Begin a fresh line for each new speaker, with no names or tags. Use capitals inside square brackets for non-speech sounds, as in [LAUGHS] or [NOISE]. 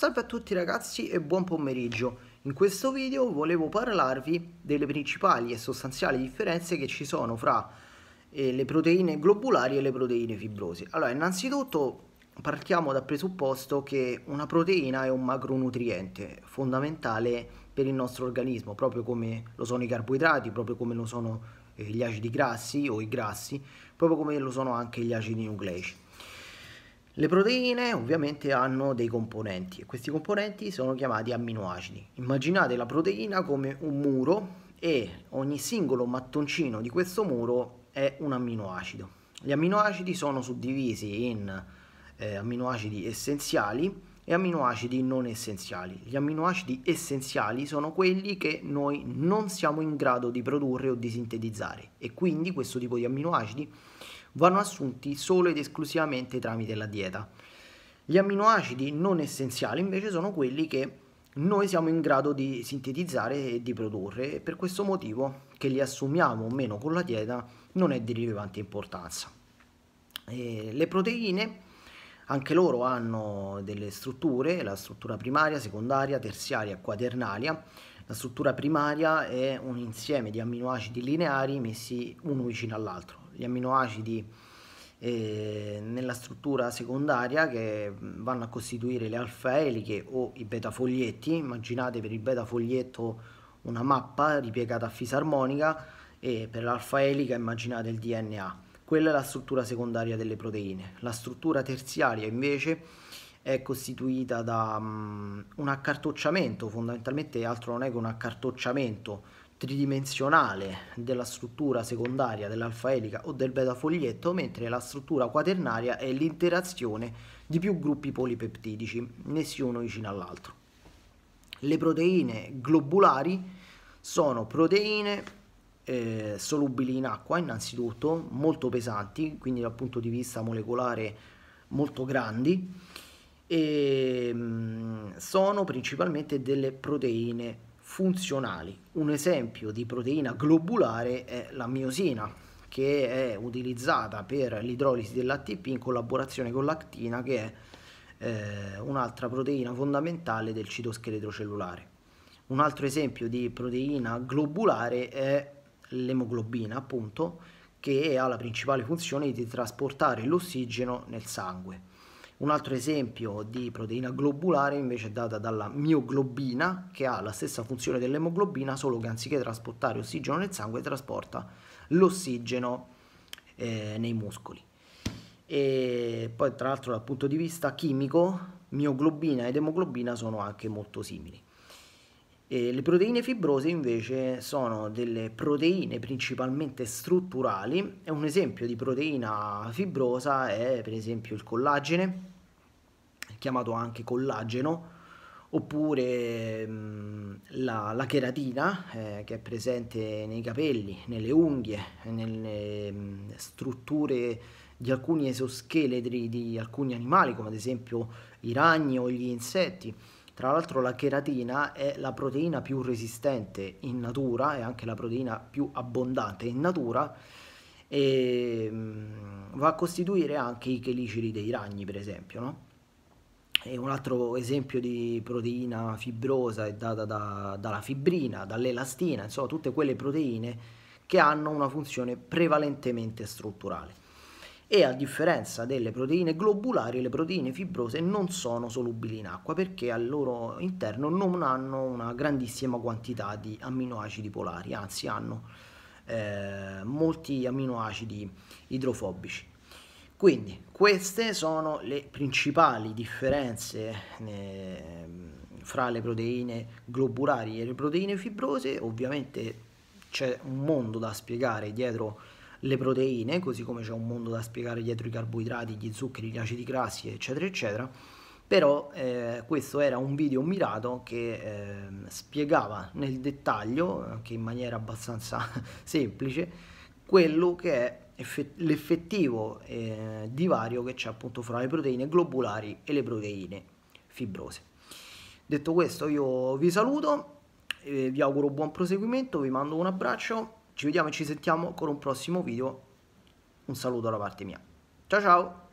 Salve a tutti ragazzi e buon pomeriggio. In questo video volevo parlarvi delle principali e sostanziali differenze che ci sono fra eh, le proteine globulari e le proteine fibrose. Allora, innanzitutto partiamo dal presupposto che una proteina è un macronutriente fondamentale per il nostro organismo, proprio come lo sono i carboidrati, proprio come lo sono eh, gli acidi grassi o i grassi, proprio come lo sono anche gli acidi nucleici. Le proteine ovviamente hanno dei componenti e questi componenti sono chiamati amminoacidi. Immaginate la proteina come un muro e ogni singolo mattoncino di questo muro è un amminoacido. Gli amminoacidi sono suddivisi in eh, amminoacidi essenziali e amminoacidi non essenziali. Gli amminoacidi essenziali sono quelli che noi non siamo in grado di produrre o di sintetizzare e quindi questo tipo di amminoacidi vanno assunti solo ed esclusivamente tramite la dieta. Gli amminoacidi non essenziali invece sono quelli che noi siamo in grado di sintetizzare e di produrre e per questo motivo che li assumiamo o meno con la dieta non è di rilevante importanza. E le proteine anche loro hanno delle strutture, la struttura primaria, secondaria, terziaria e quaternaria la struttura primaria è un insieme di amminoacidi lineari messi uno vicino all'altro. Gli amminoacidi eh, nella struttura secondaria che vanno a costituire le alfa eliche o i beta foglietti. Immaginate per il beta foglietto una mappa ripiegata a fisarmonica e per l'alfa elica immaginate il DNA. Quella è la struttura secondaria delle proteine. La struttura terziaria invece è costituita da um, un accartocciamento, fondamentalmente altro non è che un accartocciamento tridimensionale della struttura secondaria dell'alfa elica o del beta foglietto, mentre la struttura quaternaria è l'interazione di più gruppi polipeptidici, nessuno vicino all'altro. Le proteine globulari sono proteine eh, solubili in acqua innanzitutto, molto pesanti, quindi dal punto di vista molecolare molto grandi, e ehm, sono principalmente delle proteine funzionali. Un esempio di proteina globulare è la miosina, che è utilizzata per l'idrolisi dell'ATP in collaborazione con l'actina, che è eh, un'altra proteina fondamentale del citoscheletro cellulare. Un altro esempio di proteina globulare è l'emoglobina, appunto, che ha la principale funzione di trasportare l'ossigeno nel sangue. Un altro esempio di proteina globulare invece è data dalla mioglobina che ha la stessa funzione dell'emoglobina solo che anziché trasportare ossigeno nel sangue trasporta l'ossigeno eh, nei muscoli. E poi tra l'altro dal punto di vista chimico mioglobina ed emoglobina sono anche molto simili. E le proteine fibrose invece sono delle proteine principalmente strutturali e un esempio di proteina fibrosa è per esempio il collagene, chiamato anche collageno, oppure mh, mm, la, la, cheratina eh, che è presente nei capelli, nelle unghie, nelle mh, mm, strutture di alcuni esoscheletri di alcuni animali come ad esempio i ragni o gli insetti tra l'altro la cheratina è la proteina più resistente in natura e anche la proteina più abbondante in natura e mm, va a costituire anche i chelicidi dei ragni per esempio. No? un altro esempio di proteina fibrosa è data da, dalla fibrina, dall'elastina, insomma tutte quelle proteine che hanno una funzione prevalentemente strutturale e a differenza delle proteine globulari le proteine fibrose non sono solubili in acqua perché al loro interno non hanno una grandissima quantità di amminoacidi polari, anzi hanno eh, molti amminoacidi idrofobici. Quindi queste sono le principali differenze eh, fra le proteine globulari e le proteine fibrose, ovviamente c'è un mondo da spiegare dietro le proteine, così come c'è un mondo da spiegare dietro i carboidrati, gli zuccheri, gli acidi grassi, eccetera, eccetera. Però eh, questo era un video mirato che eh, spiegava nel dettaglio, anche in maniera abbastanza [LAUGHS] semplice, quello che è l'effettivo eh, divario che c'è appunto fra le proteine globulari e le proteine fibrose. Detto questo io vi saluto, eh, vi auguro buon proseguimento, vi mando un abbraccio ci vediamo e ci sentiamo con un prossimo video. Un saluto da parte mia. Ciao ciao!